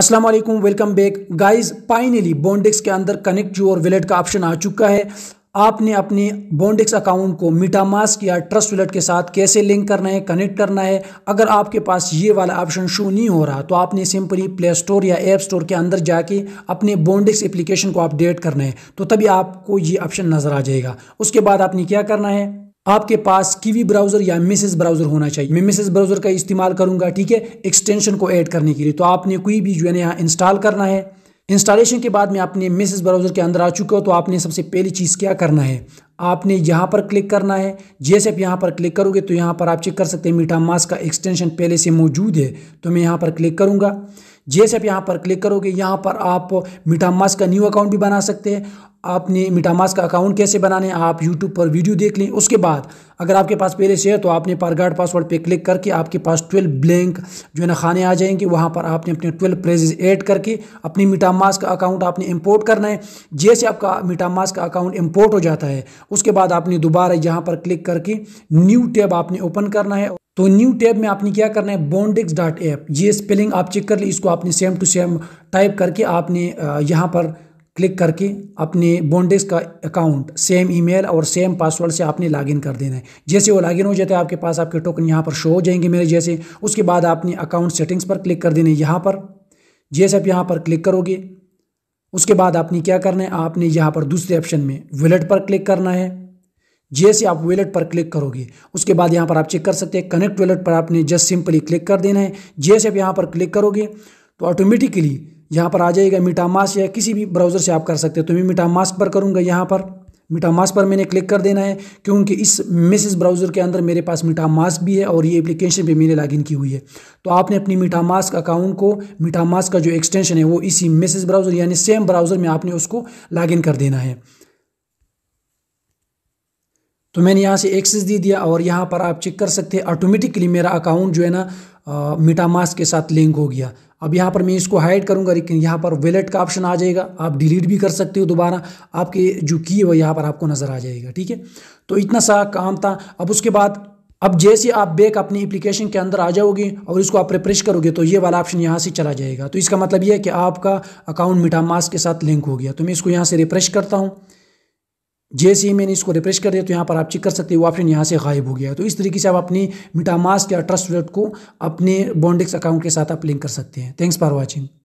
Aslam welcome back guys finally Bondex के अंदर connect you और वैलेट का ऑप्शन आ चुका है आपने अपने बॉन्डिक्स अकाउंट को मिटामास या ट्रस्ट वैलेट के साथ कैसे लिंक करना है कनेक्ट करना है अगर आपके पास ये वाला ऑप्शन शो नहीं हो रहा तो आपने सिंपली प्ले स्टोर या ऐप स्टोर के अंदर जाके अपने बॉन्डिक्स एप्लीकेशन को अपडेट करना है तो तभी आपको ये ऑप्शन नज़र आ जाएगा उसके बाद आपने क्या करना है आपके पास कीवी ब्राउजर या मिसेस ब्राउजर होना चाहिए मैं मिसेस ब्राउजर का इस्तेमाल करूंगा ठीक है एक्सटेंशन को ऐड करने के लिए तो आपने कोई भी जो है ना यहाँ इंस्टॉल करना है इंस्टॉलेशन के बाद में आपने मिसेस ब्राउजर के अंदर आ चुके हो तो आपने सबसे पहली चीज़ क्या करना है आपने यहाँ पर क्लिक करना है जैसे आप यहाँ पर क्लिक करोगे तो यहाँ पर आप चेक कर सकते हैं मीठा मास का एक्सटेंशन पहले से मौजूद है तो मैं यहाँ पर क्लिक करूँगा जैसे आप यहाँ पर क्लिक करोगे यहाँ पर आप मीठा मास का न्यू अकाउंट भी बना सकते हैं आपने मिटामास का अकाउंट कैसे बनाने आप यूट्यूब पर वीडियो देख लें उसके बाद अगर आपके पास पहले से है तो आपने पारगार्ड पासवर्ड पे क्लिक करके आपके पास ट्वेल्व ब्लैंक जो है ना खाने आ जाएंगे वहाँ पर आपने अपने ट्वेल्व प्रेजेज ऐड करके अपनी मिटामास का अकाउंट आपने इंपोर्ट करना है जैसे आपका मिटामास का अकाउंट इम्पोर्ट हो जाता है उसके बाद आपने दोबारा यहाँ पर क्लिक करके न्यू टैब आपने ओपन करना है तो न्यू टैब में आपने क्या करना है बॉन्डिक्स डॉट ऐप ये स्पेलिंग आप चेक कर ली इसको आपने सेम टू सेम टाइप करके आपने यहाँ पर क्लिक करके अपने बॉन्डेज का अकाउंट सेम ईमेल और सेम पासवर्ड से आपने लॉगिन कर देना है जैसे वो लॉगिन हो जाता है आपके पास आपके टोकन यहाँ पर शो हो जाएंगे मेरे जैसे उसके बाद आपने अकाउंट सेटिंग्स पर क्लिक कर देने यहाँ पर जैसे आप यहाँ पर क्लिक करोगे उसके बाद आपने क्या करना है आपने यहाँ पर दूसरे ऑप्शन में वेलेट पर क्लिक करना है जैसे आप वेलेट पर क्लिक करोगे उसके बाद यहाँ पर आप चेक कर सकते हैं कनेक्ट वेलेट पर आपने जस्ट सिंपली क्लिक कर देना है जैसे आप यहाँ पर क्लिक करोगे तो ऑटोमेटिकली यहाँ पर आ जाएगा मीटा मास्क या किसी भी ब्राउज़र से आप कर सकते हैं तो मैं मीटा मास्क पर करूँगा यहाँ पर मीटा मास्क पर मैंने क्लिक कर देना है क्योंकि इस मेसेज ब्राउज़र के अंदर मेरे पास मीटा मास्क भी है और ये एप्लीकेशन भी मैंने लॉगिन की हुई है तो आपने अपनी मीटा मास्क अकाउंट को मीटा मास्क का जो एक्सटेंशन है वो इसी मेसेज ब्राउज़र यानी सेम ब्राउज़र में आपने उसको लॉगिन कर देना है तो मैंने यहाँ से एक्सेस दे दिया और यहाँ पर आप चेक कर सकते हैं ऑटोमेटिकली मेरा अकाउंट जो है ना मीटा मास्क के साथ लिंक हो गया अब यहाँ पर मैं इसको हाइड करूँगा लेकिन यहाँ पर वैलेट का ऑप्शन आ जाएगा आप डिलीट भी कर सकते हो दोबारा आपके जो की वो यहाँ पर आपको नज़र आ जाएगा ठीक है तो इतना सा काम था अब उसके बाद अब जैसे आप बैक अपनी एप्लीकेशन के अंदर आ जाओगे और इसको आप रिप्रेश करोगे तो ये वाला ऑप्शन यहाँ से चला जाएगा तो इसका मतलब ये है कि आपका अकाउंट मिटामास के साथ लिंक हो गया तो मैं इसको यहाँ से रिप्रेश करता हूँ जैसे ही मैंने इसको रिफ्रेश कर दिया तो यहाँ पर आप चेक कर सकते हो ऑप्शन यहाँ से गायब हो गया है तो इस तरीके से आप अपनी मिटामास या ट्रस्ट वेट को अपने बॉन्डिक्स अकाउंट के साथ आप लिंक कर सकते हैं थैंक्स फॉर वॉचिंग